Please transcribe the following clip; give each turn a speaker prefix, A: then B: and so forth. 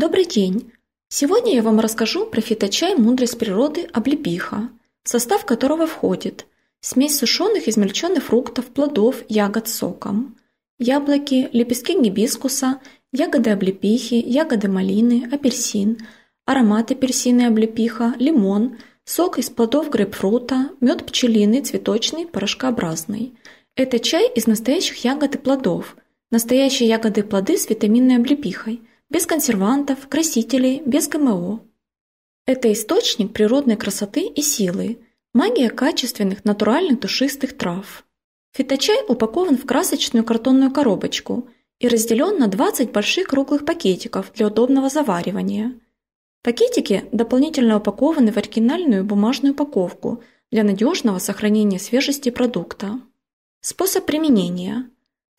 A: Добрый день! Сегодня я вам расскажу про фиточай «Мудрость природы облепиха», состав которого входит смесь сушеных измельченных фруктов, плодов, ягод с соком, яблоки, лепестки гибискуса, ягоды облепихи, ягоды малины, апельсин, ароматы апельсины и облепиха, лимон, сок из плодов грейпфрута, мед пчелиный, цветочный, порошкообразный. Это чай из настоящих ягод и плодов, настоящие ягоды и плоды с витаминной облепихой – без консервантов, красителей, без ГМО. Это источник природной красоты и силы, магия качественных натуральных душистых трав. Фиточай упакован в красочную картонную коробочку и разделен на 20 больших круглых пакетиков для удобного заваривания. Пакетики дополнительно упакованы в оригинальную бумажную упаковку для надежного сохранения свежести продукта. Способ применения –